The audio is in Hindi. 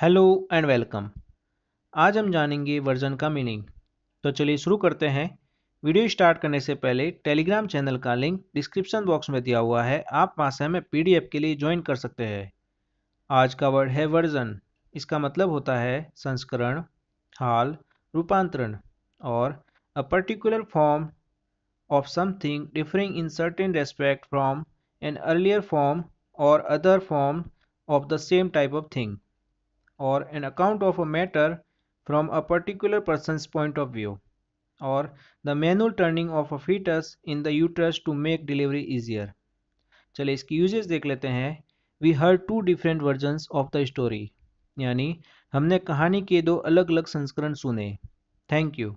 हेलो एंड वेलकम आज हम जानेंगे वर्जन का मीनिंग तो चलिए शुरू करते हैं वीडियो स्टार्ट करने से पहले टेलीग्राम चैनल का लिंक डिस्क्रिप्शन बॉक्स में दिया हुआ है आप वहाँ से हमें पी के लिए ज्वाइन कर सकते हैं आज का वर्ड है वर्जन इसका मतलब होता है संस्करण हाल रूपांतरण और a particular form of something differing in certain respect from an earlier form और other form of the same type of thing और an account of a matter from a particular person point of view और the manual turning of a fetus in the uterus to make delivery easier चले इसकी यूजेस देख लेते हैं we heard two different versions of the story यानी हमने कहानी के दो अलग अलग संस्करण सुने थैंक यू